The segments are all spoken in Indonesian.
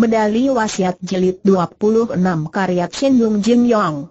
Medali Wasiat Jilid 26 karya Chen Yung Jin Yong.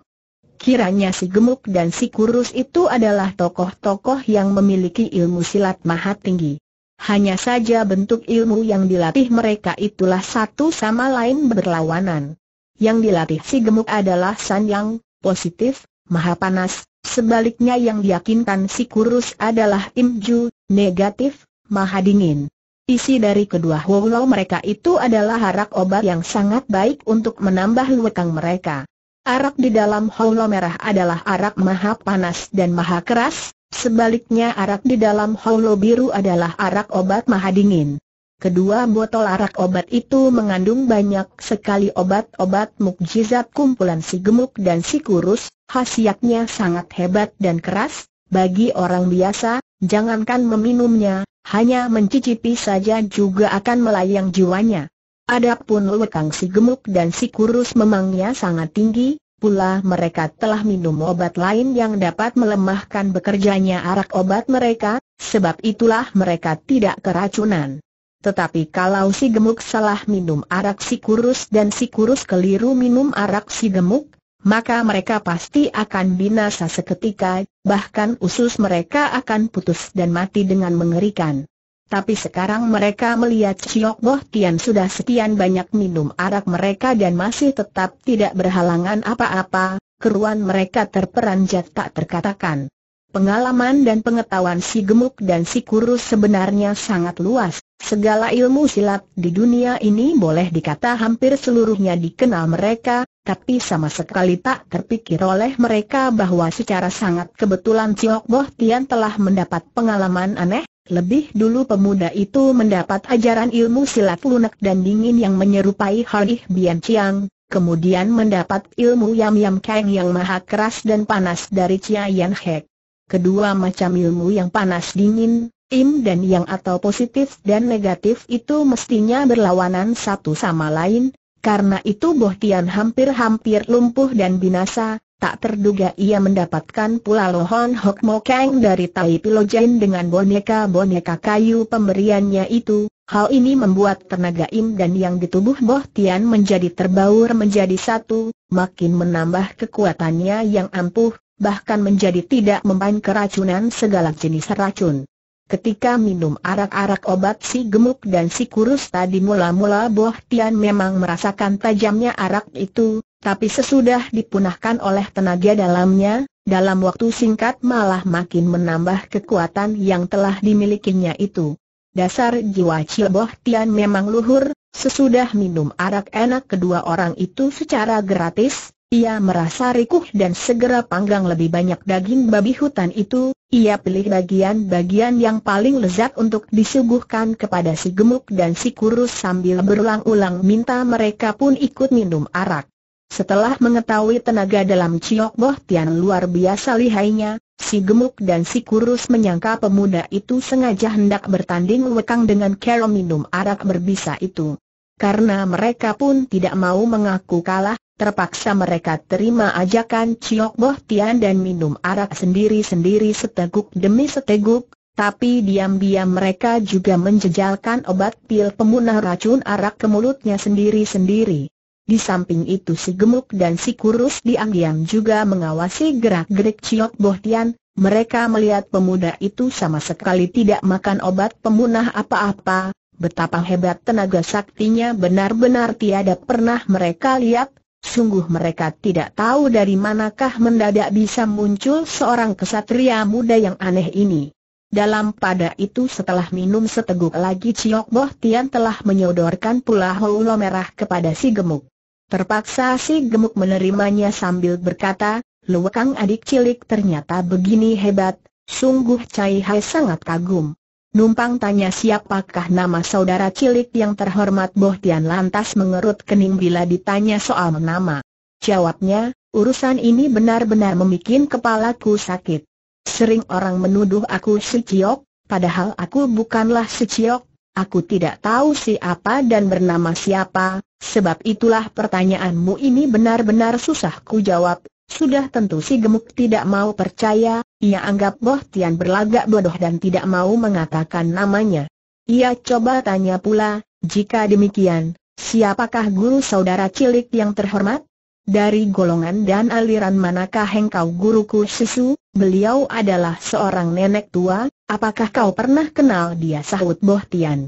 Kiranya si gemuk dan si kurus itu adalah tokoh-tokoh yang memiliki ilmu silat maha tinggi. Hanya saja bentuk ilmu yang dilatih mereka itulah satu sama lain berlawanan. Yang dilatih si gemuk adalah San Yang, positif, maha panas, sebaliknya yang diyakinkan si kurus adalah Im Ju, negatif, maha dingin. Isi dari kedua hulau mereka itu adalah arak obat yang sangat baik untuk menambah luekang mereka. Arak di dalam hulau merah adalah arak maha panas dan maha keras, sebaliknya arak di dalam hulau biru adalah arak obat maha dingin. Kedua botol arak obat itu mengandung banyak sekali obat-obat mukjizat kumpulan si gemuk dan si kurus, khasiatnya sangat hebat dan keras, bagi orang biasa, jangankan meminumnya, hanya mencicipi saja juga akan melayang jiwanya. Adapun lekang si gemuk dan si kurus memangnya sangat tinggi, pula mereka telah minum obat lain yang dapat melemahkan bekerjanya arak obat mereka, sebab itulah mereka tidak keracunan. Tetapi kalau si gemuk salah minum arak si kurus dan si kurus keliru minum arak si gemuk, maka mereka pasti akan binasa seketika, bahkan usus mereka akan putus dan mati dengan mengerikan. Tapi sekarang mereka melihat Siok Boh Tian sudah sekian banyak minum arak mereka dan masih tetap tidak berhalangan apa-apa, keruan mereka terperanjat tak terkatakan. Pengalaman dan pengetahuan si gemuk dan si kurus sebenarnya sangat luas, Segala ilmu silat di dunia ini boleh dikata hampir seluruhnya dikenal mereka, tapi sama sekali tak terpikir oleh mereka bahwa secara sangat kebetulan Ciok Boh Tian telah mendapat pengalaman aneh, lebih dulu pemuda itu mendapat ajaran ilmu silat lunak dan dingin yang menyerupai Harih Bian Chiang, kemudian mendapat ilmu Yam Yam Kang yang maha keras dan panas dari Chia Yan Hek. Kedua macam ilmu yang panas dingin, Im dan yang atau positif dan negatif itu mestinya berlawanan satu sama lain, karena itu Boh Tian hampir-hampir lumpuh dan binasa, tak terduga ia mendapatkan pula Lohon Hok Mo Kang dari Tai Pilojen dengan boneka-boneka kayu pemberiannya itu, Hal ini membuat tenaga Im dan yang di tubuh Boh Tian menjadi terbaur menjadi satu, makin menambah kekuatannya yang ampuh, bahkan menjadi tidak mempan keracunan segala jenis racun. Ketika minum arak-arak obat si gemuk dan si kurus tadi mula-mula Boh Tian memang merasakan tajamnya arak itu, tapi sesudah dipunahkan oleh tenaga dalamnya, dalam waktu singkat malah makin menambah kekuatan yang telah dimilikinya itu. Dasar jiwa Cil Boh Tian memang luhur, sesudah minum arak enak kedua orang itu secara gratis, ia merasa rikuh dan segera panggang lebih banyak daging babi hutan itu, ia pilih bagian-bagian yang paling lezat untuk disuguhkan kepada si gemuk dan si kurus sambil berulang-ulang minta mereka pun ikut minum arak. Setelah mengetahui tenaga dalam Ciok Boh Tian luar biasa lihainya, si gemuk dan si kurus menyangka pemuda itu sengaja hendak bertanding lekang dengan kero minum arak berbisa itu. Karena mereka pun tidak mau mengaku kalah, Terpaksa mereka terima ajakan Ciok Boh Tian dan minum arak sendiri-sendiri seteguk demi seteguk, tapi diam-diam mereka juga menjejalkan obat pil pemunah racun arak ke mulutnya sendiri-sendiri. Di samping itu si gemuk dan si kurus diam-diam juga mengawasi gerak-gerik Ciok Boh Tian, mereka melihat pemuda itu sama sekali tidak makan obat pemunah apa-apa, betapa hebat tenaga saktinya benar-benar tiada pernah mereka lihat, Sungguh mereka tidak tahu dari manakah mendadak bisa muncul seorang kesatria muda yang aneh ini. Dalam pada itu setelah minum seteguk lagi Ciok Boh Tian telah menyodorkan pula hulu merah kepada si gemuk. Terpaksa si gemuk menerimanya sambil berkata, Luwakang adik cilik ternyata begini hebat, sungguh Cai Hai sangat kagum. Numpang tanya siapakah nama saudara cilik yang terhormat Tian lantas mengerut kening bila ditanya soal nama. Jawabnya, urusan ini benar-benar membuat kepalaku sakit. Sering orang menuduh aku si Ciok, padahal aku bukanlah si Ciok, aku tidak tahu siapa dan bernama siapa, sebab itulah pertanyaanmu ini benar-benar susah ku jawab, sudah tentu si gemuk tidak mau percaya, ia anggap Boh Tian berlagak bodoh dan tidak mau mengatakan namanya. Ia coba tanya pula, jika demikian, siapakah guru saudara cilik yang terhormat? Dari golongan dan aliran manakah engkau guruku Sisu? Beliau adalah seorang nenek tua, apakah kau pernah kenal dia sahut Boh Tian?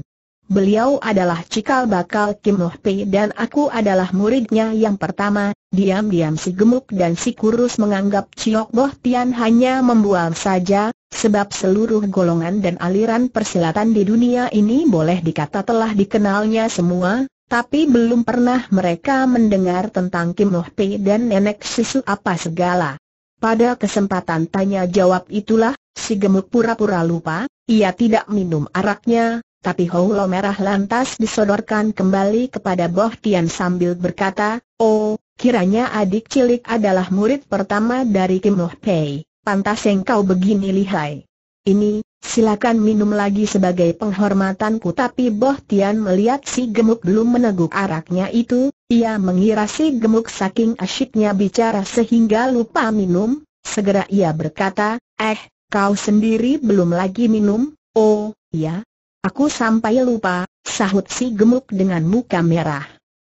beliau adalah cikal bakal Kim Loh Pei dan aku adalah muridnya yang pertama. Diam-diam si gemuk dan si kurus menganggap Chiok Boh Tian hanya membual saja, sebab seluruh golongan dan aliran persilatan di dunia ini boleh dikata telah dikenalnya semua, tapi belum pernah mereka mendengar tentang Kim Loh Pei dan nenek susu apa segala. Pada kesempatan tanya jawab itulah, si gemuk pura-pura lupa, ia tidak minum araknya, tapi Hou Merah lantas disodorkan kembali kepada Boh Tian sambil berkata, Oh, kiranya adik cilik adalah murid pertama dari Kim Pei, pantas engkau begini lihai. Ini, silakan minum lagi sebagai penghormatanku tapi Boh Tian melihat si gemuk belum meneguk araknya itu, ia mengira si gemuk saking asyiknya bicara sehingga lupa minum, segera ia berkata, eh, kau sendiri belum lagi minum, oh, ya, Aku sampai lupa, sahut si gemuk dengan muka merah.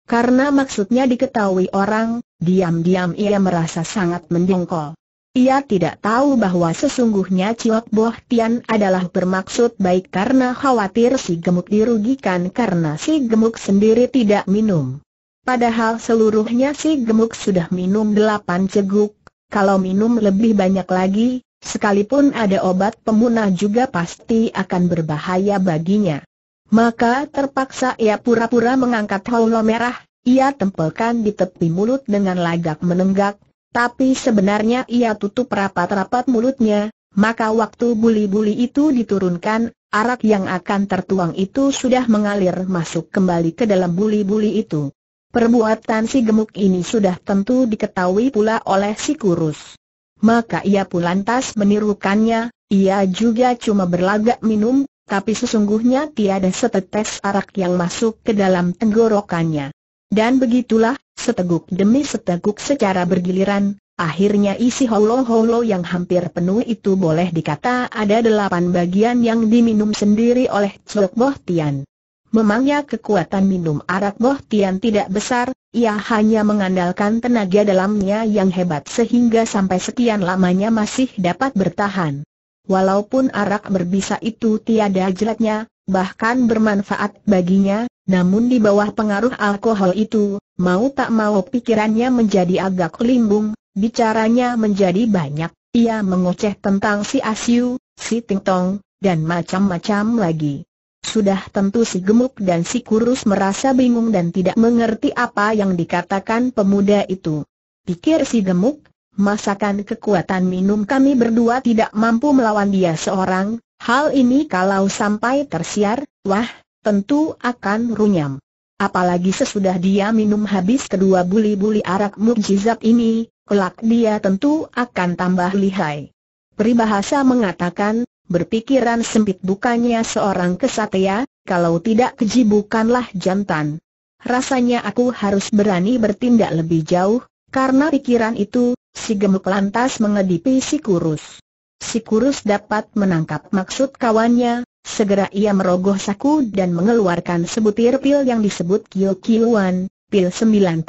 Karena maksudnya diketahui orang, diam-diam ia merasa sangat mendengkol. Ia tidak tahu bahwa sesungguhnya Ciok Boh Tian adalah bermaksud baik karena khawatir si gemuk dirugikan karena si gemuk sendiri tidak minum. Padahal seluruhnya si gemuk sudah minum delapan ceguk, kalau minum lebih banyak lagi, Sekalipun ada obat pemunah juga pasti akan berbahaya baginya. Maka terpaksa ia pura-pura mengangkat hollow merah, ia tempelkan di tepi mulut dengan lagak menenggak, tapi sebenarnya ia tutup rapat-rapat mulutnya, maka waktu buli-buli itu diturunkan, arak yang akan tertuang itu sudah mengalir masuk kembali ke dalam buli-buli itu. Perbuatan si gemuk ini sudah tentu diketahui pula oleh si kurus maka ia pun lantas menirukannya, ia juga cuma berlagak minum, tapi sesungguhnya tiada setetes arak yang masuk ke dalam tenggorokannya. Dan begitulah, seteguk demi seteguk secara bergiliran, akhirnya isi holo-holo yang hampir penuh itu boleh dikata ada delapan bagian yang diminum sendiri oleh Cuk Boh Tian. Memangnya kekuatan minum arak Boh Tian tidak besar, ia hanya mengandalkan tenaga dalamnya yang hebat sehingga sampai sekian lamanya masih dapat bertahan. Walaupun arak berbisa itu tiada jeratnya, bahkan bermanfaat baginya, namun di bawah pengaruh alkohol itu, mau tak mau pikirannya menjadi agak limbung, bicaranya menjadi banyak, ia mengoceh tentang si Asiu, si Ting Tong, dan macam-macam lagi. Sudah tentu si gemuk dan si kurus merasa bingung dan tidak mengerti apa yang dikatakan pemuda itu. Pikir si gemuk, masakan kekuatan minum kami berdua tidak mampu melawan dia seorang, hal ini kalau sampai tersiar, wah, tentu akan runyam. Apalagi sesudah dia minum habis kedua buli-buli arak mukjizat ini, kelak dia tentu akan tambah lihai. Peribahasa mengatakan, berpikiran sempit bukannya seorang kesatria, kalau tidak keji bukanlah jantan. Rasanya aku harus berani bertindak lebih jauh, karena pikiran itu, si gemuk lantas mengedipi si kurus. Si kurus dapat menangkap maksud kawannya, segera ia merogoh saku dan mengeluarkan sebutir pil yang disebut kyo Kiyuan, pil 99,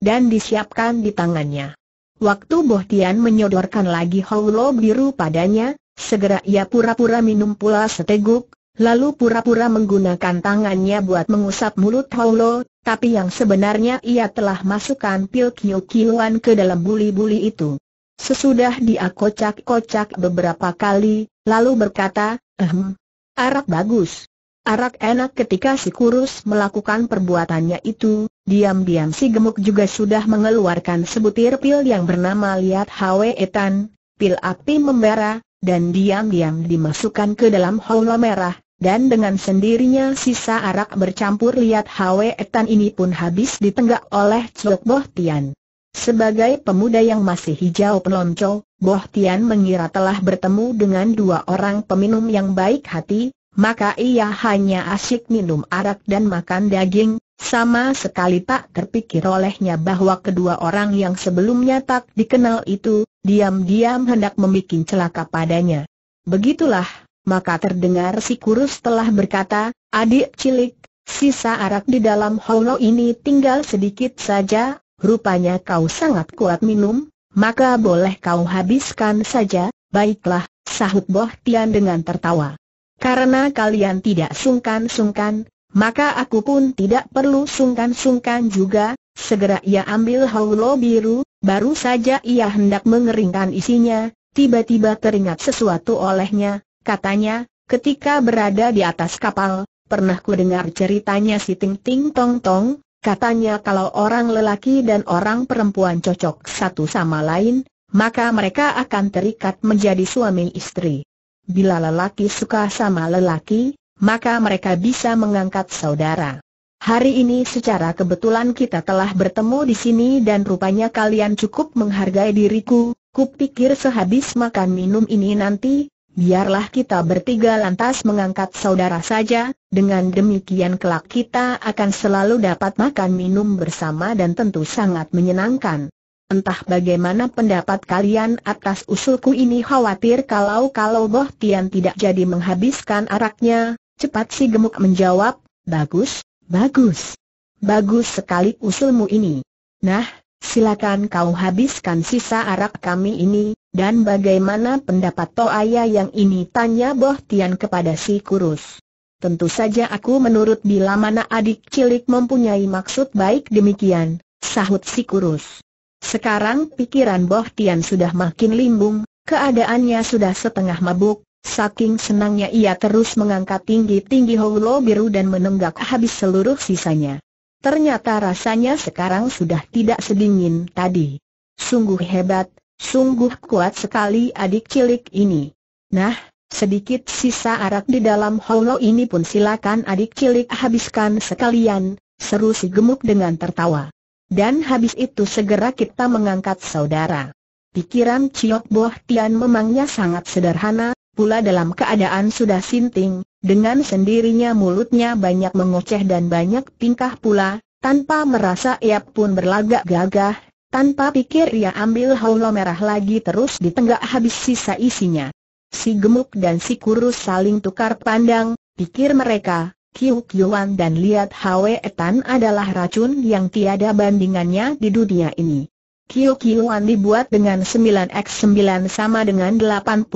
dan disiapkan di tangannya. Waktu Boh Tian menyodorkan lagi haulo biru padanya, Segera ia pura-pura minum pula seteguk, lalu pura-pura menggunakan tangannya buat mengusap mulut Haulo, tapi yang sebenarnya ia telah masukkan pil kiu-kiuan ke dalam buli-buli itu. Sesudah dia kocak-kocak beberapa kali, lalu berkata, ehm, arak bagus. Arak enak ketika si kurus melakukan perbuatannya itu, diam-diam si gemuk juga sudah mengeluarkan sebutir pil yang bernama Liat Hwe Etan, pil api membara, dan diam-diam dimasukkan ke dalam hawa merah, dan dengan sendirinya sisa arak bercampur liat Hwe Etan ini pun habis ditenggak oleh Chok Boh Tian. Sebagai pemuda yang masih hijau pelonco, Boh Tian mengira telah bertemu dengan dua orang peminum yang baik hati, maka ia hanya asyik minum arak dan makan daging, sama sekali tak terpikir olehnya bahwa kedua orang yang sebelumnya tak dikenal itu, diam-diam hendak membuat celaka padanya. Begitulah, maka terdengar si kurus telah berkata, adik cilik, sisa arak di dalam holo ini tinggal sedikit saja, rupanya kau sangat kuat minum, maka boleh kau habiskan saja, baiklah, sahut Boh Tian dengan tertawa. Karena kalian tidak sungkan-sungkan, maka aku pun tidak perlu sungkan-sungkan juga, segera ia ambil haulo biru, baru saja ia hendak mengeringkan isinya, tiba-tiba teringat sesuatu olehnya, katanya, ketika berada di atas kapal, pernah ku dengar ceritanya si Ting Ting Tong Tong, katanya kalau orang lelaki dan orang perempuan cocok satu sama lain, maka mereka akan terikat menjadi suami istri. Bila lelaki suka sama lelaki, maka mereka bisa mengangkat saudara. Hari ini secara kebetulan kita telah bertemu di sini dan rupanya kalian cukup menghargai diriku, kupikir sehabis makan minum ini nanti, biarlah kita bertiga lantas mengangkat saudara saja, dengan demikian kelak kita akan selalu dapat makan minum bersama dan tentu sangat menyenangkan. Entah bagaimana pendapat kalian atas usulku ini khawatir kalau-kalau Boh Tian tidak jadi menghabiskan araknya, Cepat si gemuk menjawab, bagus, bagus. Bagus sekali usulmu ini. Nah, silakan kau habiskan sisa arak kami ini, dan bagaimana pendapat Toaya yang ini tanya Boh Tian kepada si kurus. Tentu saja aku menurut bila mana adik cilik mempunyai maksud baik demikian, sahut si kurus. Sekarang pikiran Boh Tian sudah makin limbung, keadaannya sudah setengah mabuk, Saking senangnya ia terus mengangkat tinggi-tinggi holo biru dan menenggak habis seluruh sisanya. Ternyata rasanya sekarang sudah tidak sedingin tadi. Sungguh hebat, sungguh kuat sekali adik cilik ini. Nah, sedikit sisa arak di dalam holo ini pun silakan adik cilik habiskan sekalian, seru si gemuk dengan tertawa. Dan habis itu segera kita mengangkat saudara. Pikiran Ciok Boh Tian memangnya sangat sederhana, pula dalam keadaan sudah sinting, dengan sendirinya mulutnya banyak mengoceh dan banyak tingkah pula, tanpa merasa ia pun berlagak gagah, tanpa pikir ia ambil haulo merah lagi terus ditenggak habis sisa isinya. Si gemuk dan si kurus saling tukar pandang, pikir mereka, Kiu yuan dan lihat Hwe Etan adalah racun yang tiada bandingannya di dunia ini. Kiu-kiuan dibuat dengan 9x9 sama dengan 81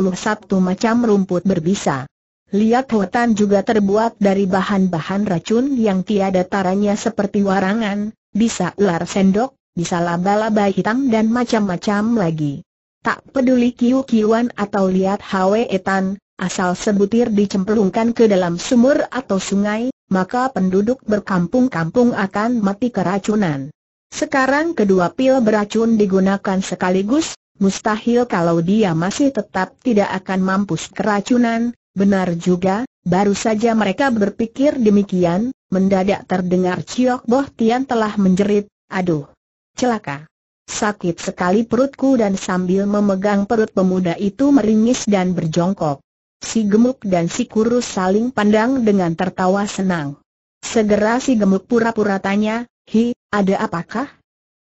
macam rumput berbisa. Lihat hutan juga terbuat dari bahan-bahan racun yang tiada taranya seperti warangan, bisa ular sendok, bisa laba-laba hitam dan macam-macam lagi. Tak peduli kiu-kiuan atau lihat Hwe etan, asal sebutir dicemplungkan ke dalam sumur atau sungai, maka penduduk berkampung-kampung akan mati keracunan. Sekarang kedua pil beracun digunakan sekaligus, mustahil kalau dia masih tetap tidak akan mampus keracunan, benar juga, baru saja mereka berpikir demikian, mendadak terdengar Ciok Boh Tian telah menjerit, aduh, celaka. Sakit sekali perutku dan sambil memegang perut pemuda itu meringis dan berjongkok. Si gemuk dan si kurus saling pandang dengan tertawa senang. Segera si gemuk pura-pura tanya, Hi, ada apakah?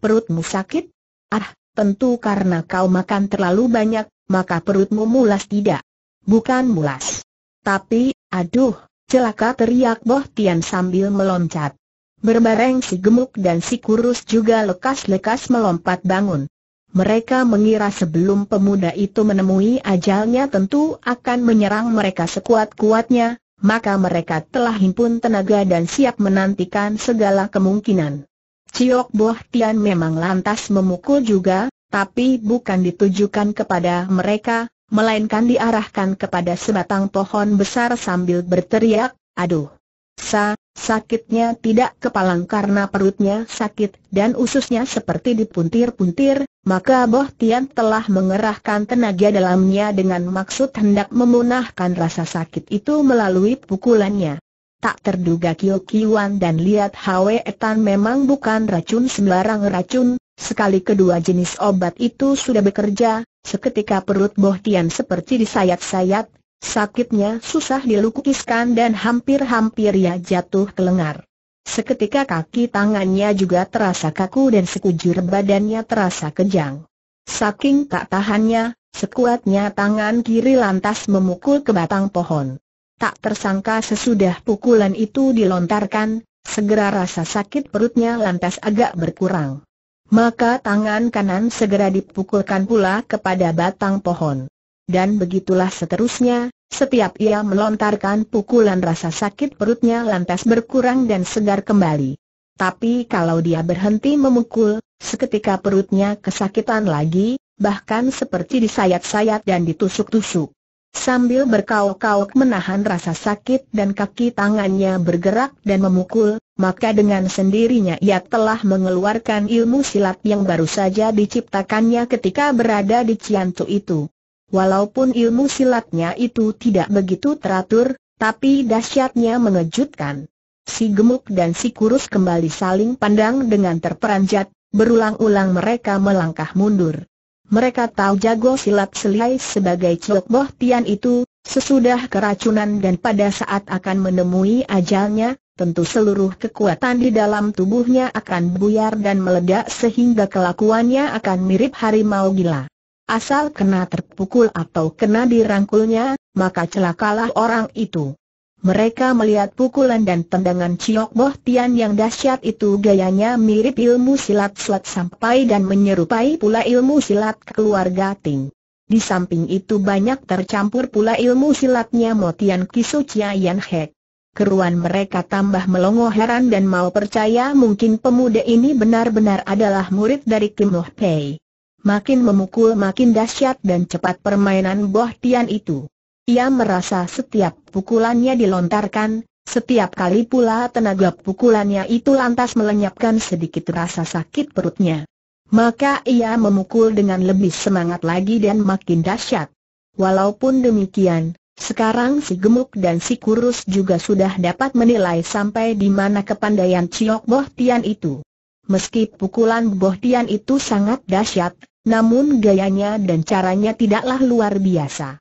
Perutmu sakit? Ah, tentu karena kau makan terlalu banyak, maka perutmu mulas tidak? Bukan mulas. Tapi, aduh, celaka teriak Boh Tian sambil meloncat. Berbareng si gemuk dan si kurus juga lekas-lekas melompat bangun. Mereka mengira sebelum pemuda itu menemui ajalnya tentu akan menyerang mereka sekuat-kuatnya, maka mereka telah himpun tenaga dan siap menantikan segala kemungkinan. Ciok Boh Tian memang lantas memukul juga, tapi bukan ditujukan kepada mereka, melainkan diarahkan kepada sebatang pohon besar sambil berteriak, aduh! Sa, sakitnya tidak kepalang karena perutnya sakit dan ususnya seperti dipuntir-puntir, maka Boh Tian telah mengerahkan tenaga dalamnya dengan maksud hendak memunahkan rasa sakit itu melalui pukulannya. Tak terduga Kyo Kiwan dan lihat Hwe Etan memang bukan racun sembarang racun, sekali kedua jenis obat itu sudah bekerja, seketika perut Bohtian seperti disayat-sayat, sakitnya susah dilukiskan dan hampir-hampir ia jatuh ke lengar. Seketika kaki tangannya juga terasa kaku dan sekujur badannya terasa kejang. Saking tak tahannya, sekuatnya tangan kiri lantas memukul ke batang pohon. Tak tersangka sesudah pukulan itu dilontarkan, segera rasa sakit perutnya lantas agak berkurang. Maka tangan kanan segera dipukulkan pula kepada batang pohon. Dan begitulah seterusnya, setiap ia melontarkan pukulan rasa sakit perutnya lantas berkurang dan segar kembali. Tapi kalau dia berhenti memukul, seketika perutnya kesakitan lagi, bahkan seperti disayat-sayat dan ditusuk-tusuk. Sambil berkauk-kauk menahan rasa sakit dan kaki tangannya bergerak dan memukul, maka dengan sendirinya ia telah mengeluarkan ilmu silat yang baru saja diciptakannya ketika berada di Ciantu itu. Walaupun ilmu silatnya itu tidak begitu teratur, tapi dahsyatnya mengejutkan. Si gemuk dan si kurus kembali saling pandang dengan terperanjat, berulang-ulang mereka melangkah mundur. Mereka tahu jago silat selai sebagai Chok Boh Tian itu, sesudah keracunan dan pada saat akan menemui ajalnya, tentu seluruh kekuatan di dalam tubuhnya akan buyar dan meledak sehingga kelakuannya akan mirip harimau gila. Asal kena terpukul atau kena dirangkulnya, maka celakalah orang itu. Mereka melihat pukulan dan tendangan Ciok Boh Tian yang dahsyat itu gayanya mirip ilmu silat selat sampai dan menyerupai pula ilmu silat keluarga Ting. Di samping itu banyak tercampur pula ilmu silatnya Motian Chia Yan Hek. Keruan mereka tambah melongo heran dan mau percaya mungkin pemuda ini benar-benar adalah murid dari Kim Noh Pei. Makin memukul makin dahsyat dan cepat permainan Boh Tian itu. Ia merasa setiap pukulannya dilontarkan, setiap kali pula tenaga pukulannya itu lantas melenyapkan sedikit rasa sakit perutnya. Maka ia memukul dengan lebih semangat lagi dan makin dahsyat. Walaupun demikian, sekarang si gemuk dan si kurus juga sudah dapat menilai sampai di mana kepandaian Ciok Boh Tian itu. Meski pukulan Boh Tian itu sangat dahsyat, namun gayanya dan caranya tidaklah luar biasa.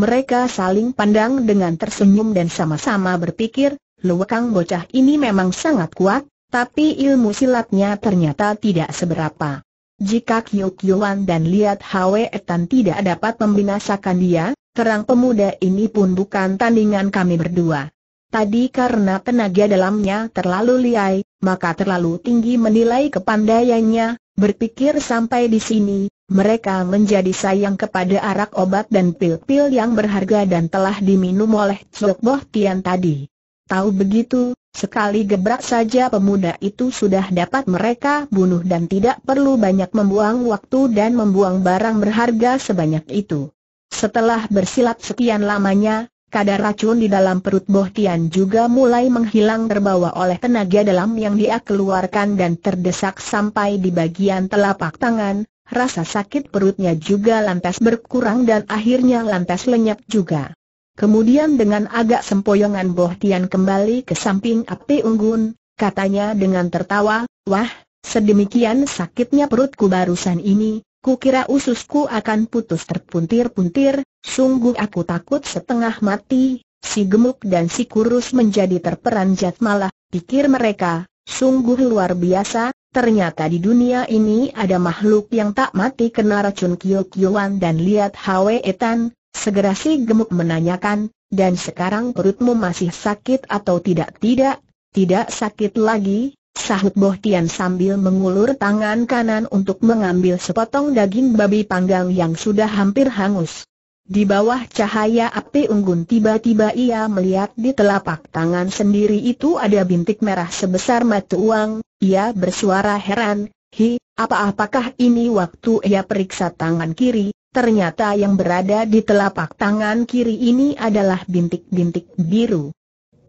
Mereka saling pandang dengan tersenyum dan sama-sama berpikir, Luwakang bocah ini memang sangat kuat, tapi ilmu silatnya ternyata tidak seberapa. Jika Kyok Yuan dan Liat Hwe Etan tidak dapat membinasakan dia, terang pemuda ini pun bukan tandingan kami berdua. Tadi karena tenaga dalamnya terlalu liai, maka terlalu tinggi menilai kepandaiannya, berpikir sampai di sini, mereka menjadi sayang kepada arak obat dan pil-pil yang berharga dan telah diminum oleh Cok Boh Tian tadi. Tahu begitu, sekali gebrak saja pemuda itu sudah dapat mereka bunuh dan tidak perlu banyak membuang waktu dan membuang barang berharga sebanyak itu. Setelah bersilat sekian lamanya, kadar racun di dalam perut Boh Tian juga mulai menghilang terbawa oleh tenaga dalam yang dia keluarkan dan terdesak sampai di bagian telapak tangan, rasa sakit perutnya juga lantas berkurang dan akhirnya lantas lenyap juga. Kemudian dengan agak sempoyongan Boh Tian kembali ke samping api unggun, katanya dengan tertawa, wah, sedemikian sakitnya perutku barusan ini, kukira ususku akan putus terpuntir-puntir, sungguh aku takut setengah mati, si gemuk dan si kurus menjadi terperanjat malah, pikir mereka, sungguh luar biasa, Ternyata di dunia ini ada makhluk yang tak mati kena racun kiu-kiuan dan lihat Hwe Etan, segera si gemuk menanyakan, dan sekarang perutmu masih sakit atau tidak? Tidak, tidak sakit lagi, sahut Boh Tian sambil mengulur tangan kanan untuk mengambil sepotong daging babi panggang yang sudah hampir hangus. Di bawah cahaya api unggun tiba-tiba ia melihat di telapak tangan sendiri itu ada bintik merah sebesar mata uang, ia bersuara heran, hi, apa-apakah ini waktu ia periksa tangan kiri, ternyata yang berada di telapak tangan kiri ini adalah bintik-bintik biru.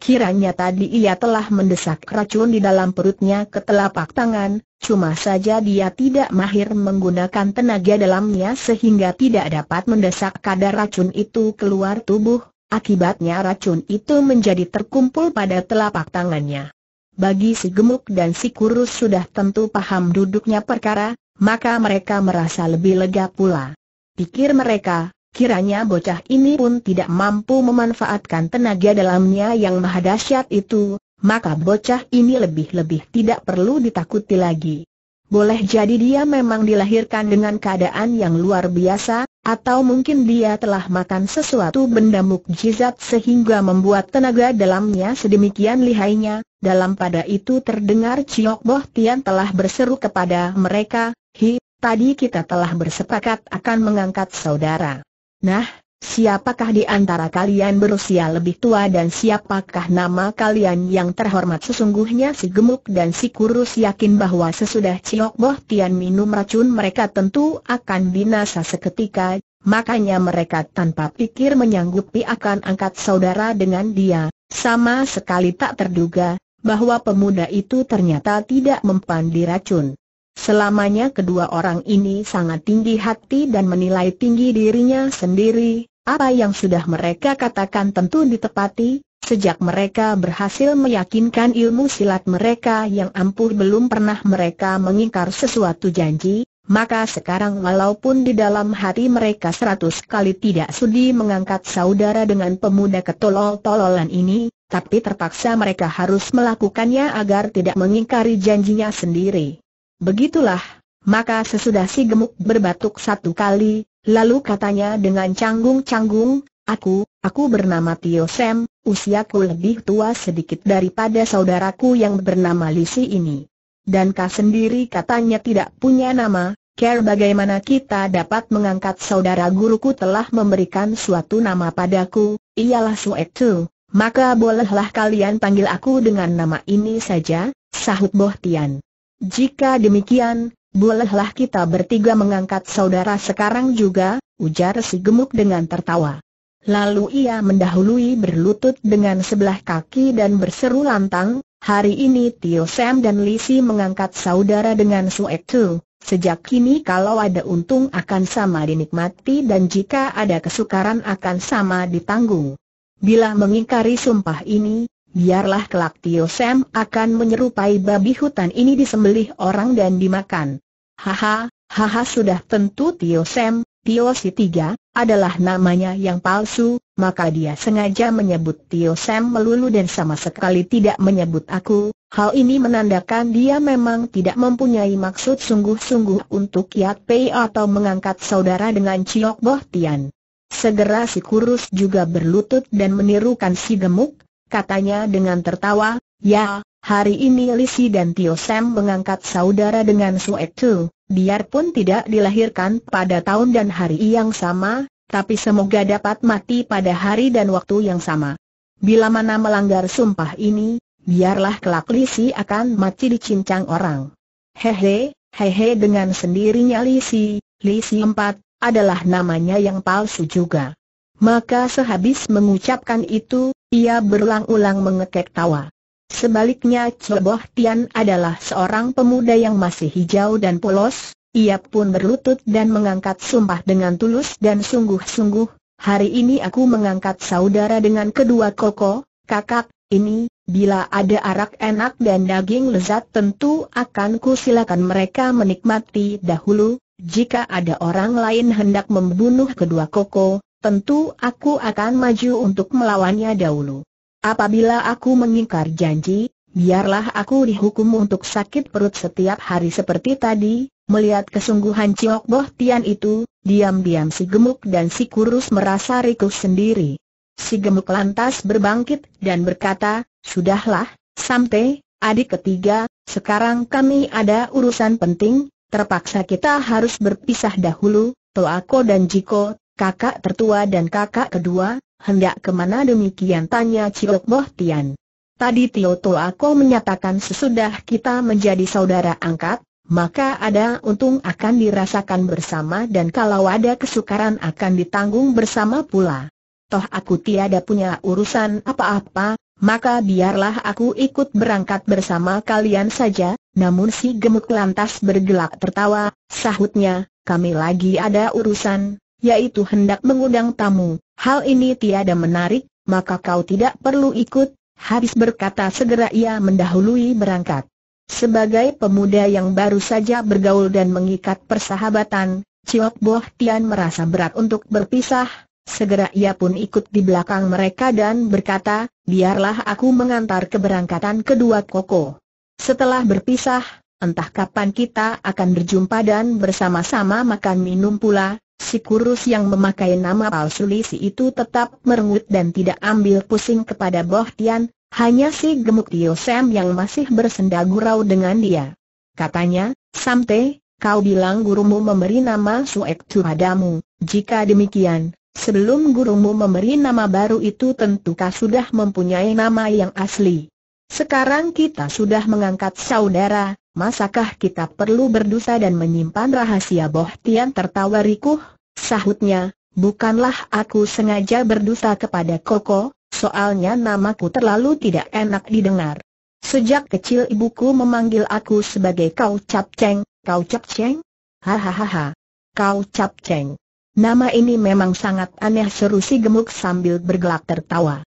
Kiranya tadi ia telah mendesak racun di dalam perutnya ke telapak tangan, cuma saja dia tidak mahir menggunakan tenaga dalamnya sehingga tidak dapat mendesak kadar racun itu keluar tubuh, akibatnya racun itu menjadi terkumpul pada telapak tangannya. Bagi si gemuk dan si kurus sudah tentu paham duduknya perkara, maka mereka merasa lebih lega pula. Pikir mereka, Kiranya bocah ini pun tidak mampu memanfaatkan tenaga dalamnya yang mahadasyat itu, maka bocah ini lebih-lebih tidak perlu ditakuti lagi. Boleh jadi dia memang dilahirkan dengan keadaan yang luar biasa, atau mungkin dia telah makan sesuatu benda mukjizat sehingga membuat tenaga dalamnya sedemikian lihainya, dalam pada itu terdengar Ciok Boh Tian telah berseru kepada mereka, Hi, tadi kita telah bersepakat akan mengangkat saudara. Nah, siapakah di antara kalian berusia lebih tua dan siapakah nama kalian yang terhormat? Sesungguhnya si gemuk dan si kurus yakin bahwa sesudah Ciok Boh Tian minum racun mereka tentu akan binasa seketika, makanya mereka tanpa pikir menyanggupi akan angkat saudara dengan dia, sama sekali tak terduga bahwa pemuda itu ternyata tidak mempan diracun. Selamanya kedua orang ini sangat tinggi hati dan menilai tinggi dirinya sendiri, apa yang sudah mereka katakan tentu ditepati, Sejak mereka berhasil meyakinkan ilmu silat mereka yang ampuh belum pernah mereka mengingkar sesuatu janji, maka sekarang walaupun di dalam hati mereka seratus kali tidak sudi mengangkat saudara dengan pemuda ketolol-tololan ini, tapi terpaksa mereka harus melakukannya agar tidak mengingkari janjinya sendiri. Begitulah, maka sesudah si gemuk berbatuk satu kali, lalu katanya dengan canggung-canggung, aku, aku bernama Tio Sam, usiaku lebih tua sedikit daripada saudaraku yang bernama Lisi ini. Dan kau sendiri katanya tidak punya nama, care bagaimana kita dapat mengangkat saudara guruku telah memberikan suatu nama padaku, ialah Suek Tu. Maka bolehlah kalian panggil aku dengan nama ini saja, sahut Tian. Jika demikian, bolehlah kita bertiga mengangkat saudara sekarang juga, ujar si gemuk dengan tertawa. Lalu ia mendahului berlutut dengan sebelah kaki dan berseru lantang, hari ini Tio Sam dan Lisi mengangkat saudara dengan suek tu. Sejak kini kalau ada untung akan sama dinikmati dan jika ada kesukaran akan sama ditanggung. Bila mengingkari sumpah ini, biarlah kelak Tio Sam akan menyerupai babi hutan ini disembelih orang dan dimakan. Haha, haha sudah tentu Tio Sam, Tio Si Tiga, adalah namanya yang palsu, maka dia sengaja menyebut Tio Sam melulu dan sama sekali tidak menyebut aku, hal ini menandakan dia memang tidak mempunyai maksud sungguh-sungguh untuk Yat Pei atau mengangkat saudara dengan Chiok Boh Tian. Segera si kurus juga berlutut dan menirukan si gemuk, katanya dengan tertawa, ya, hari ini Lisi dan Tio Sam mengangkat saudara dengan Suek Tu, biarpun tidak dilahirkan pada tahun dan hari yang sama, tapi semoga dapat mati pada hari dan waktu yang sama. Bila mana melanggar sumpah ini, biarlah kelak Lisi akan mati dicincang orang. Hehe, hehe dengan sendirinya Lisi, Lisi 4, adalah namanya yang palsu juga. Maka sehabis mengucapkan itu, ia berulang-ulang mengekek tawa. Sebaliknya Ceboh Tian adalah seorang pemuda yang masih hijau dan polos, ia pun berlutut dan mengangkat sumpah dengan tulus dan sungguh-sungguh, hari ini aku mengangkat saudara dengan kedua koko, kakak, ini, bila ada arak enak dan daging lezat tentu akan silakan mereka menikmati dahulu, jika ada orang lain hendak membunuh kedua koko, tentu aku akan maju untuk melawannya dahulu. Apabila aku mengingkar janji, biarlah aku dihukum untuk sakit perut setiap hari seperti tadi, Melihat kesungguhan Ciok Boh Tian itu, diam-diam si gemuk dan si kurus merasa rikus sendiri. Si gemuk lantas berbangkit dan berkata, Sudahlah, sampai, adik ketiga, sekarang kami ada urusan penting, terpaksa kita harus berpisah dahulu, Toako dan Jiko, kakak tertua dan kakak kedua, hendak kemana demikian tanya Ciok Boh Tian. Tadi Tio To aku menyatakan sesudah kita menjadi saudara angkat, maka ada untung akan dirasakan bersama dan kalau ada kesukaran akan ditanggung bersama pula. Toh aku tiada punya urusan apa-apa, maka biarlah aku ikut berangkat bersama kalian saja, namun si gemuk lantas bergelak tertawa, sahutnya, kami lagi ada urusan, yaitu hendak mengundang tamu. Hal ini tiada menarik, maka kau tidak perlu ikut, habis berkata segera ia mendahului berangkat. Sebagai pemuda yang baru saja bergaul dan mengikat persahabatan, Ciok Boh Tian merasa berat untuk berpisah, Segera ia pun ikut di belakang mereka dan berkata, biarlah aku mengantar keberangkatan kedua koko. Setelah berpisah, entah kapan kita akan berjumpa dan bersama-sama makan minum pula, Si kurus yang memakai nama palsu Lisi itu tetap merengut dan tidak ambil pusing kepada Boh Tian, hanya si gemuk Tio Sam yang masih bersenda gurau dengan dia. Katanya, Samte, kau bilang gurumu memberi nama Suek Tu padamu, jika demikian, sebelum gurumu memberi nama baru itu tentu kau sudah mempunyai nama yang asli. Sekarang kita sudah mengangkat saudara, Masakah kita perlu berdosa dan menyimpan rahasia Boh Tian tertawa rikuh? Sahutnya, bukanlah aku sengaja berdusta kepada Koko, soalnya namaku terlalu tidak enak didengar. Sejak kecil ibuku memanggil aku sebagai Kau Capceng, Kau Capceng? Hahaha. Kau Capceng. Nama ini memang sangat aneh seru si gemuk sambil bergelak tertawa.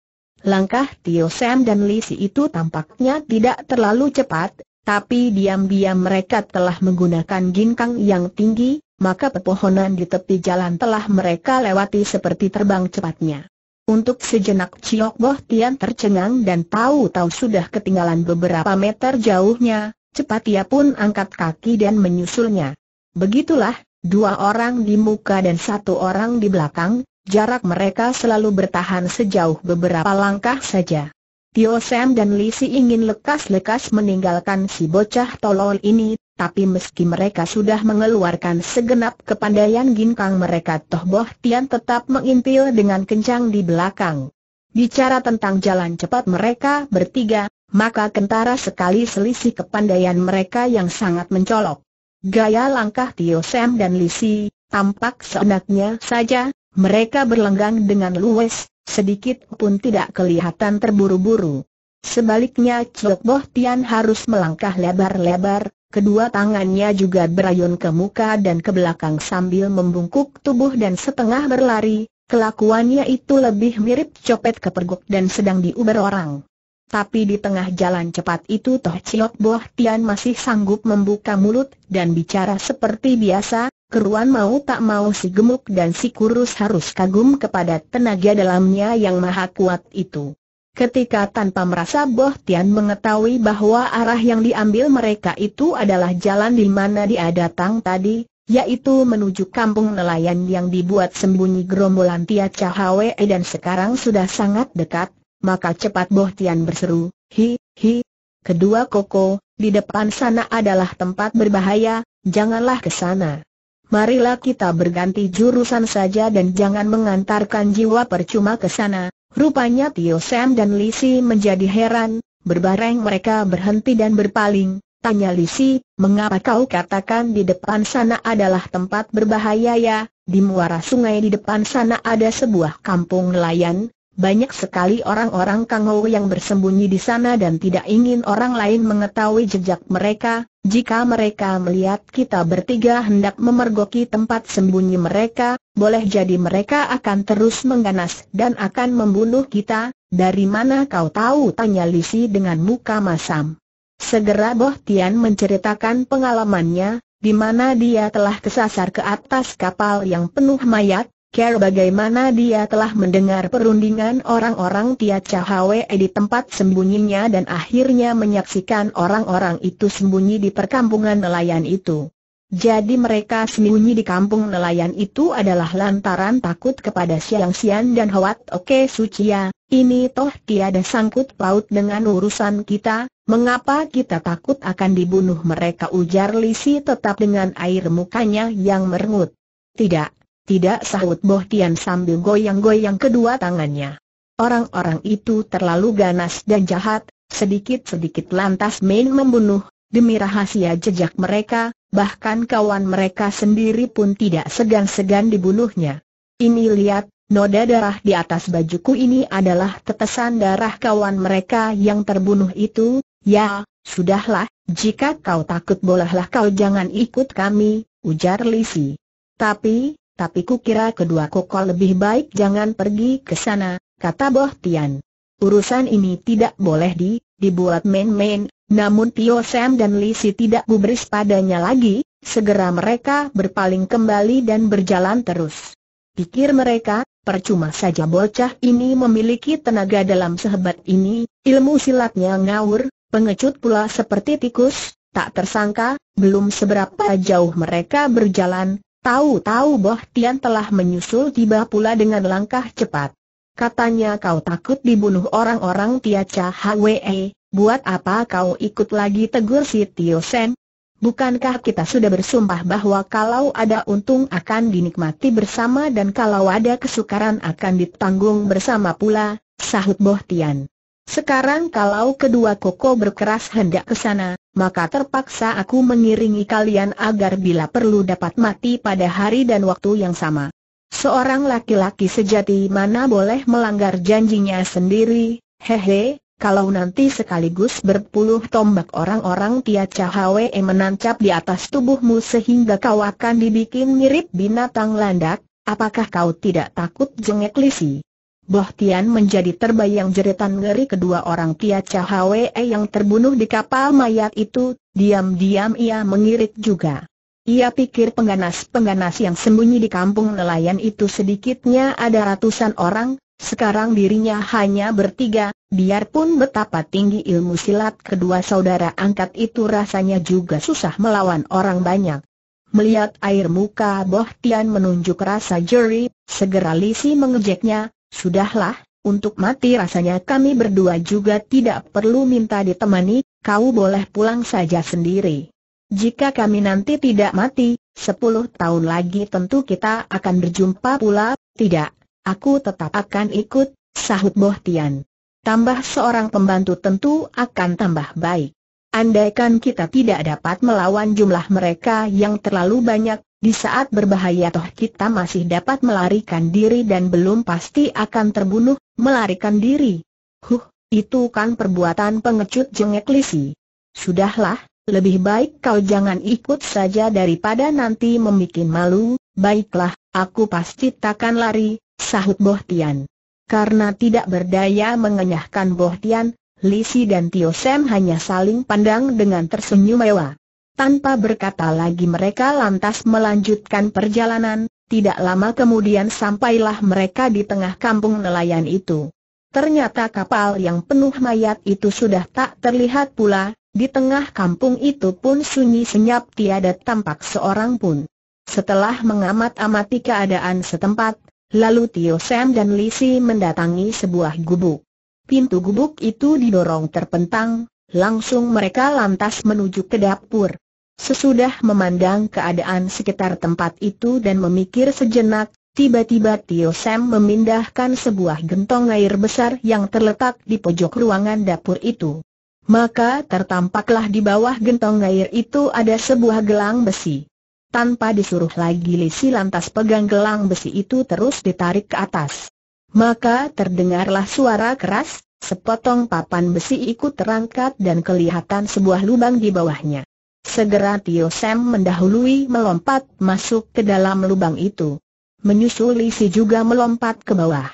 Langkah Tio Sam dan Lisi itu tampaknya tidak terlalu cepat, tapi diam-diam mereka telah menggunakan ginkang yang tinggi, maka pepohonan di tepi jalan telah mereka lewati seperti terbang cepatnya. Untuk sejenak Ciok Boh Tian tercengang dan tahu-tahu sudah ketinggalan beberapa meter jauhnya, cepat ia pun angkat kaki dan menyusulnya. Begitulah, dua orang di muka dan satu orang di belakang, jarak mereka selalu bertahan sejauh beberapa langkah saja. Tio Sam dan Lisi ingin lekas-lekas meninggalkan si bocah tolol ini, tapi meski mereka sudah mengeluarkan segenap kepandaian ginkang mereka Toh Boh Tian tetap mengintil dengan kencang di belakang. Bicara tentang jalan cepat mereka bertiga, maka kentara sekali selisih kepandaian mereka yang sangat mencolok. Gaya langkah Tio Sam dan Lisi, tampak seenaknya saja, mereka berlenggang dengan luwes, Sedikit pun tidak kelihatan terburu-buru. Sebaliknya Cuk Boh Tian harus melangkah lebar-lebar, kedua tangannya juga berayun ke muka dan ke belakang sambil membungkuk tubuh dan setengah berlari, kelakuannya itu lebih mirip copet kepergok dan sedang diuber orang. Tapi di tengah jalan cepat itu Toh Ciot Boh Tian masih sanggup membuka mulut dan bicara seperti biasa, keruan mau tak mau si gemuk dan si kurus harus kagum kepada tenaga dalamnya yang maha kuat itu. Ketika tanpa merasa Boh Tian mengetahui bahwa arah yang diambil mereka itu adalah jalan di mana dia datang tadi, yaitu menuju kampung nelayan yang dibuat sembunyi gerombolan Tia Cahawe dan sekarang sudah sangat dekat, maka cepat Bohtian berseru, hi, hi. Kedua koko, di depan sana adalah tempat berbahaya, janganlah ke sana. Marilah kita berganti jurusan saja dan jangan mengantarkan jiwa percuma ke sana. Rupanya Tio Sam dan Lisi menjadi heran, berbareng mereka berhenti dan berpaling. Tanya Lisi, mengapa kau katakan di depan sana adalah tempat berbahaya ya? Di muara sungai di depan sana ada sebuah kampung nelayan, banyak sekali orang-orang Kangou yang bersembunyi di sana dan tidak ingin orang lain mengetahui jejak mereka. Jika mereka melihat kita bertiga hendak memergoki tempat sembunyi mereka, boleh jadi mereka akan terus mengganas dan akan membunuh kita. Dari mana kau tahu? Tanya Lisi dengan muka masam. Segera Boh Tian menceritakan pengalamannya, di mana dia telah kesasar ke atas kapal yang penuh mayat, care bagaimana dia telah mendengar perundingan orang-orang Tia Cahawe di tempat sembunyinya dan akhirnya menyaksikan orang-orang itu sembunyi di perkampungan nelayan itu. Jadi mereka sembunyi di kampung nelayan itu adalah lantaran takut kepada Siang Sian dan Hwat Oke Sucia, ini toh tiada sangkut paut dengan urusan kita, mengapa kita takut akan dibunuh mereka ujar Lisi tetap dengan air mukanya yang merengut. Tidak, tidak sahut Bohtian sambil goyang-goyang kedua tangannya. Orang-orang itu terlalu ganas dan jahat, sedikit-sedikit lantas main membunuh, demi rahasia jejak mereka, bahkan kawan mereka sendiri pun tidak segan-segan dibunuhnya. Ini lihat, noda darah di atas bajuku ini adalah tetesan darah kawan mereka yang terbunuh itu, ya, sudahlah, jika kau takut bolehlah kau jangan ikut kami, ujar Lisi. Tapi, tapi kukira kedua koko lebih baik jangan pergi ke sana, kata Boh Tian. Urusan ini tidak boleh di, dibuat main-main, namun Tio Sam dan Lisi tidak gubris padanya lagi, segera mereka berpaling kembali dan berjalan terus. Pikir mereka, percuma saja bocah ini memiliki tenaga dalam sehebat ini, ilmu silatnya ngawur, pengecut pula seperti tikus, tak tersangka, belum seberapa jauh mereka berjalan, Tahu-tahu Boh Tian telah menyusul tiba pula dengan langkah cepat. Katanya kau takut dibunuh orang-orang Tiaca Hwe, buat apa kau ikut lagi tegur si Tio Sen? Bukankah kita sudah bersumpah bahwa kalau ada untung akan dinikmati bersama dan kalau ada kesukaran akan ditanggung bersama pula, sahut Boh Tian. Sekarang kalau kedua koko berkeras hendak ke sana, maka terpaksa aku mengiringi kalian agar bila perlu dapat mati pada hari dan waktu yang sama. Seorang laki-laki sejati mana boleh melanggar janjinya sendiri, hehe, kalau nanti sekaligus berpuluh tombak orang-orang Tia Hwe menancap di atas tubuhmu sehingga kau akan dibikin mirip binatang landak, apakah kau tidak takut jengek lisi? Bohtian menjadi terbayang jeritan ngeri kedua orang Tia Cahwe yang terbunuh di kapal mayat itu, diam-diam ia mengirit juga. Ia pikir pengganas-pengganas yang sembunyi di kampung nelayan itu sedikitnya ada ratusan orang, sekarang dirinya hanya bertiga, biarpun betapa tinggi ilmu silat kedua saudara angkat itu rasanya juga susah melawan orang banyak. Melihat air muka Bohtian menunjuk rasa jeri, segera Lisi mengejeknya, Sudahlah, untuk mati rasanya kami berdua juga tidak perlu minta ditemani, kau boleh pulang saja sendiri. Jika kami nanti tidak mati, sepuluh tahun lagi tentu kita akan berjumpa pula, tidak, aku tetap akan ikut, sahut Boh Tian. Tambah seorang pembantu tentu akan tambah baik. Andaikan kita tidak dapat melawan jumlah mereka yang terlalu banyak, di saat berbahaya toh kita masih dapat melarikan diri dan belum pasti akan terbunuh, melarikan diri. Huh, itu kan perbuatan pengecut jengek lisi. Sudahlah, lebih baik kau jangan ikut saja daripada nanti membuat malu, baiklah, aku pasti takkan lari, sahut Bohtian. Karena tidak berdaya mengenyahkan Bohtian, Lisi dan Tio Sam hanya saling pandang dengan tersenyum mewah. Tanpa berkata lagi mereka lantas melanjutkan perjalanan, tidak lama kemudian sampailah mereka di tengah kampung nelayan itu. Ternyata kapal yang penuh mayat itu sudah tak terlihat pula, di tengah kampung itu pun sunyi senyap tiada tampak seorang pun. Setelah mengamat-amati keadaan setempat, lalu Tio Sam dan Lisi mendatangi sebuah gubuk. Pintu gubuk itu didorong terpentang, langsung mereka lantas menuju ke dapur. Sesudah memandang keadaan sekitar tempat itu dan memikir sejenak, tiba-tiba Tio Sam memindahkan sebuah gentong air besar yang terletak di pojok ruangan dapur itu. Maka tertampaklah di bawah gentong air itu ada sebuah gelang besi. Tanpa disuruh lagi Lisi lantas pegang gelang besi itu terus ditarik ke atas. Maka terdengarlah suara keras, sepotong papan besi ikut terangkat dan kelihatan sebuah lubang di bawahnya. Segera Tio Sam mendahului melompat masuk ke dalam lubang itu. menyusul si juga melompat ke bawah.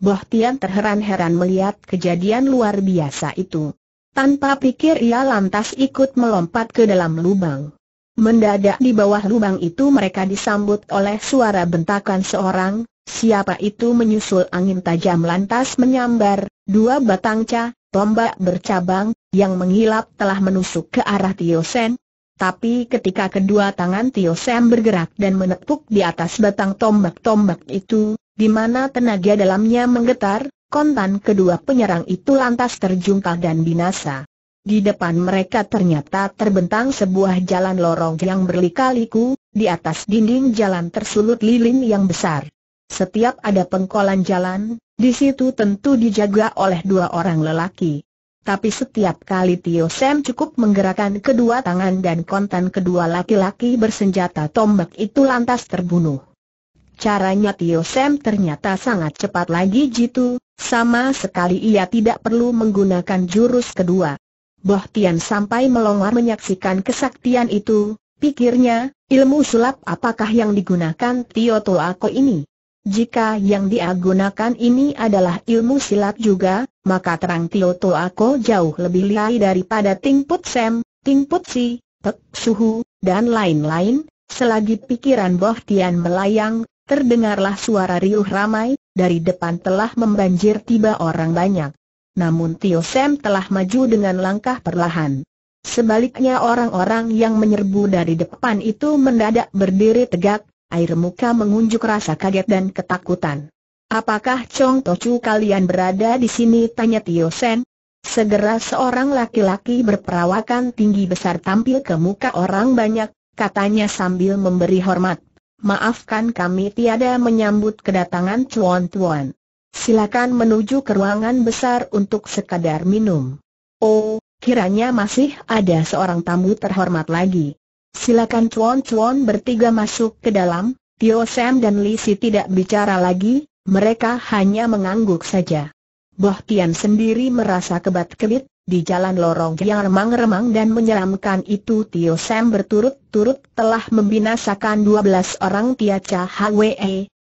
Boh Tian terheran-heran melihat kejadian luar biasa itu. Tanpa pikir ia lantas ikut melompat ke dalam lubang. Mendadak di bawah lubang itu mereka disambut oleh suara bentakan seorang, siapa itu menyusul angin tajam lantas menyambar, dua batang ca, tombak bercabang, yang mengilap telah menusuk ke arah Tio Sen. Tapi ketika kedua tangan Tio Sen bergerak dan menepuk di atas batang tombak-tombak itu, di mana tenaga dalamnya menggetar, kontan kedua penyerang itu lantas terjungkal dan binasa. Di depan mereka ternyata terbentang sebuah jalan lorong yang berlikaliku, di atas dinding jalan tersulut lilin yang besar. Setiap ada pengkolan jalan, di situ tentu dijaga oleh dua orang lelaki. Tapi setiap kali Tio Sam cukup menggerakkan kedua tangan dan konten kedua laki-laki bersenjata tombak itu lantas terbunuh. Caranya Tio Sam ternyata sangat cepat lagi jitu, sama sekali ia tidak perlu menggunakan jurus kedua. Tian sampai melongo menyaksikan kesaktian itu, pikirnya, ilmu sulap apakah yang digunakan Tio Toako ini? Jika yang dia gunakan ini adalah ilmu silat juga, maka terang Tio Toako jauh lebih lihai daripada Ting Put tingput Ting Put Si, Pek Suhu, dan lain-lain. Selagi pikiran Bohtian melayang, terdengarlah suara riuh ramai, dari depan telah membanjir tiba orang banyak namun Tio Sam telah maju dengan langkah perlahan. Sebaliknya orang-orang yang menyerbu dari depan itu mendadak berdiri tegak, air muka mengunjuk rasa kaget dan ketakutan. Apakah Chong Tochu kalian berada di sini? Tanya Tio Sen. Segera seorang laki-laki berperawakan tinggi besar tampil ke muka orang banyak, katanya sambil memberi hormat. Maafkan kami tiada menyambut kedatangan Chuan Tuan. Silakan menuju ke ruangan besar untuk sekadar minum. Oh, kiranya masih ada seorang tamu terhormat lagi. Silakan cuan-cuan bertiga masuk ke dalam, Tio Sam dan Si tidak bicara lagi, mereka hanya mengangguk saja. Boh Tian sendiri merasa kebat-kebit, di jalan lorong yang remang-remang dan menyeramkan itu Tio Sam berturut-turut telah membinasakan 12 orang Tia Cha Hwe,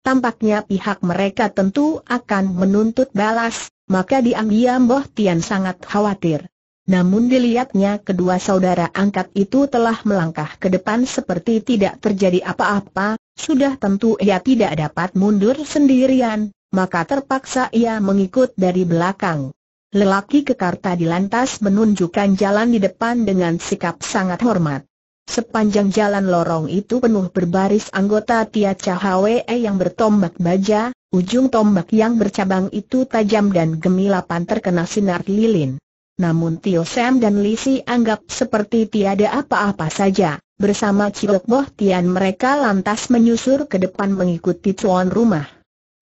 tampaknya pihak mereka tentu akan menuntut balas, maka diam-diam Boh Tian sangat khawatir. Namun dilihatnya kedua saudara angkat itu telah melangkah ke depan seperti tidak terjadi apa-apa, sudah tentu ia tidak dapat mundur sendirian, maka terpaksa ia mengikut dari belakang. Lelaki kekarta tadi lantas menunjukkan jalan di depan dengan sikap sangat hormat. Sepanjang jalan lorong itu penuh berbaris anggota Tia Chahwe yang bertombak baja, ujung tombak yang bercabang itu tajam dan gemilapan terkena sinar lilin. Namun Tio Sam dan Lisi anggap seperti tiada apa-apa saja. Bersama Cilok Boh Tian mereka lantas menyusur ke depan mengikuti tuan rumah.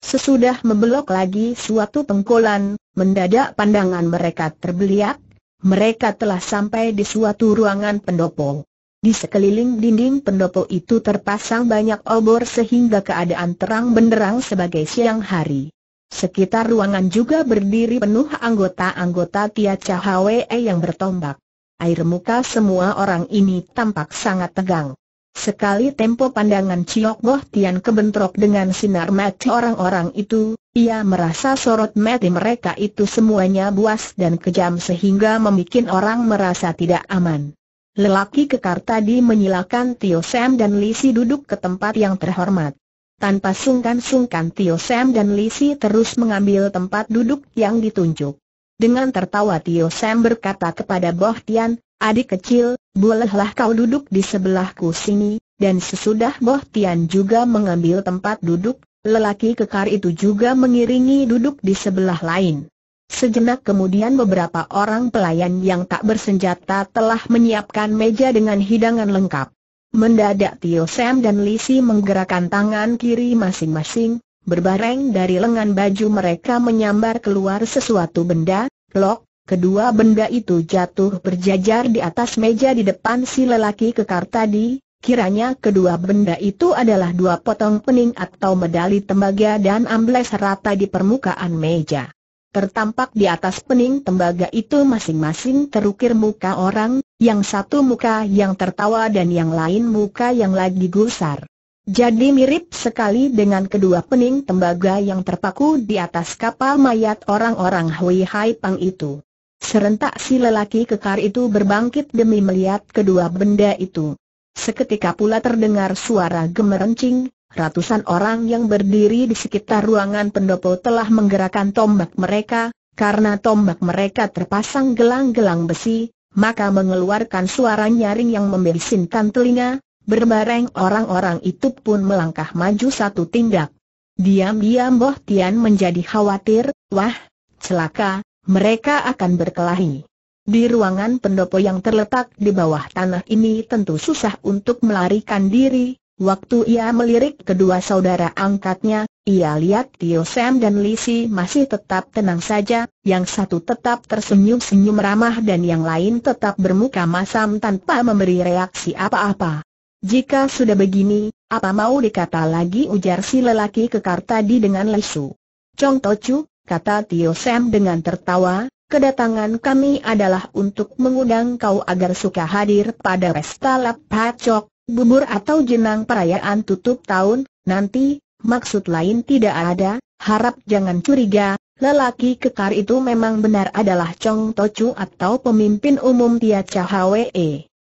Sesudah membelok lagi suatu pengkolan, mendadak pandangan mereka terbeliak, mereka telah sampai di suatu ruangan pendopo. Di sekeliling dinding pendopo itu terpasang banyak obor sehingga keadaan terang benderang sebagai siang hari. Sekitar ruangan juga berdiri penuh anggota-anggota Tia Hwe yang bertombak. Air muka semua orang ini tampak sangat tegang. Sekali tempo pandangan Ciok Boh Tian kebentrok dengan sinar mata orang-orang itu, ia merasa sorot mata mereka itu semuanya buas dan kejam sehingga membuat orang merasa tidak aman. Lelaki kekar tadi menyilakan Tio Sam dan Lisi duduk ke tempat yang terhormat. Tanpa sungkan-sungkan Tio Sam dan Lisi terus mengambil tempat duduk yang ditunjuk. Dengan tertawa Tio Sam berkata kepada Boh Tian, adik kecil, bolehlah kau duduk di sebelahku sini, dan sesudah Boh Tian juga mengambil tempat duduk, lelaki kekar itu juga mengiringi duduk di sebelah lain. Sejenak kemudian beberapa orang pelayan yang tak bersenjata telah menyiapkan meja dengan hidangan lengkap. Mendadak Tio Sam dan Lisi menggerakkan tangan kiri masing-masing, berbareng dari lengan baju mereka menyambar keluar sesuatu benda, lok, kedua benda itu jatuh berjajar di atas meja di depan si lelaki kekar tadi, kiranya kedua benda itu adalah dua potong pening atau medali tembaga dan ambles rata di permukaan meja tertampak di atas pening tembaga itu masing-masing terukir muka orang, yang satu muka yang tertawa dan yang lain muka yang lagi gusar. Jadi mirip sekali dengan kedua pening tembaga yang terpaku di atas kapal mayat orang-orang Hui Hai Pang itu. Serentak si lelaki kekar itu berbangkit demi melihat kedua benda itu. Seketika pula terdengar suara gemerencing, ratusan orang yang berdiri di sekitar ruangan pendopo telah menggerakkan tombak mereka, karena tombak mereka terpasang gelang-gelang besi, maka mengeluarkan suara nyaring yang membisinkan telinga, berbareng orang-orang itu pun melangkah maju satu tindak. Diam-diam Boh Tian menjadi khawatir, wah, celaka, mereka akan berkelahi. Di ruangan pendopo yang terletak di bawah tanah ini tentu susah untuk melarikan diri, Waktu ia melirik kedua saudara angkatnya, ia lihat Tio Sam dan Lisi masih tetap tenang saja, yang satu tetap tersenyum-senyum ramah dan yang lain tetap bermuka masam tanpa memberi reaksi apa-apa. Jika sudah begini, apa mau dikata lagi ujar si lelaki kekar tadi dengan lesu. Chong Tochu, kata Tio Sam dengan tertawa, kedatangan kami adalah untuk mengundang kau agar suka hadir pada pesta pacok, Bubur atau jenang perayaan tutup tahun, nanti, maksud lain tidak ada, harap jangan curiga, lelaki kekar itu memang benar adalah Chong Tochu atau pemimpin umum Tia Chahwe.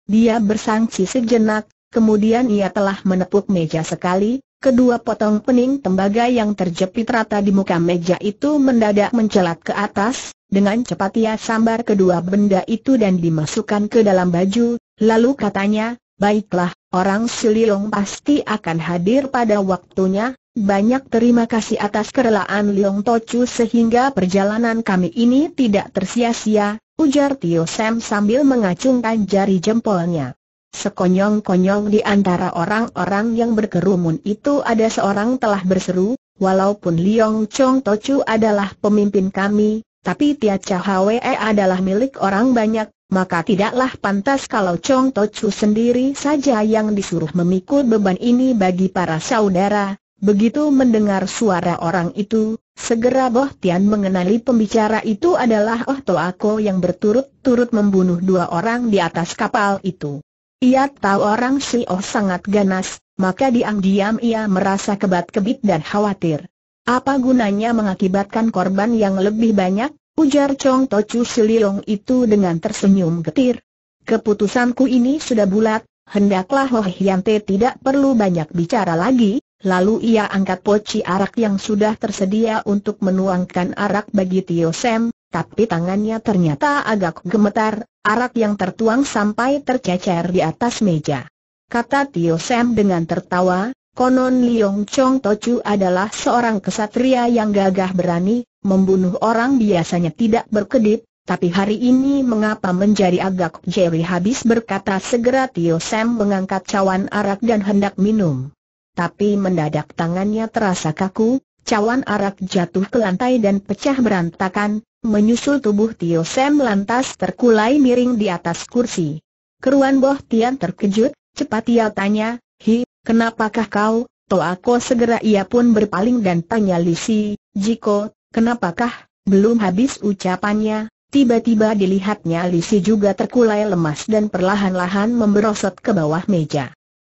Dia bersangsi sejenak, kemudian ia telah menepuk meja sekali, kedua potong pening tembaga yang terjepit rata di muka meja itu mendadak mencelat ke atas, dengan cepat ia sambar kedua benda itu dan dimasukkan ke dalam baju, lalu katanya, baiklah, Orang Siliong pasti akan hadir pada waktunya, banyak terima kasih atas kerelaan Liong Tocu sehingga perjalanan kami ini tidak tersia-sia, ujar Tio Sam sambil mengacungkan jari jempolnya. Sekonyong-konyong di antara orang-orang yang berkerumun itu ada seorang telah berseru, walaupun Liong Chong Tocu adalah pemimpin kami, tapi Tia Cha Hwe adalah milik orang banyak, maka tidaklah pantas kalau Chong Tochu sendiri saja yang disuruh memikul beban ini bagi para saudara. Begitu mendengar suara orang itu, segera Boh Tian mengenali pembicara itu adalah Oh Toako yang berturut-turut membunuh dua orang di atas kapal itu. Ia tahu orang si Oh sangat ganas, maka diam-diam ia merasa kebat-kebit dan khawatir. Apa gunanya mengakibatkan korban yang lebih banyak? Ujar Chong Tochu Siliong itu dengan tersenyum getir. Keputusanku ini sudah bulat, hendaklah Ho Hyante tidak perlu banyak bicara lagi, lalu ia angkat poci arak yang sudah tersedia untuk menuangkan arak bagi Tio Sam, tapi tangannya ternyata agak gemetar, arak yang tertuang sampai tercecer di atas meja. Kata Tio Sam dengan tertawa, Konon Liong Chong Tochu adalah seorang kesatria yang gagah berani, membunuh orang biasanya tidak berkedip, tapi hari ini mengapa menjadi agak jeri habis berkata segera Tio Sam mengangkat cawan arak dan hendak minum. Tapi mendadak tangannya terasa kaku, cawan arak jatuh ke lantai dan pecah berantakan, menyusul tubuh Tio Sam lantas terkulai miring di atas kursi. Keruan Boh Tian terkejut, cepat ia tanya, Hi, Kenapakah kau, Toako segera ia pun berpaling dan tanya Lisi, Jiko, kenapakah, belum habis ucapannya, tiba-tiba dilihatnya Lisi juga terkulai lemas dan perlahan-lahan memberosot ke bawah meja.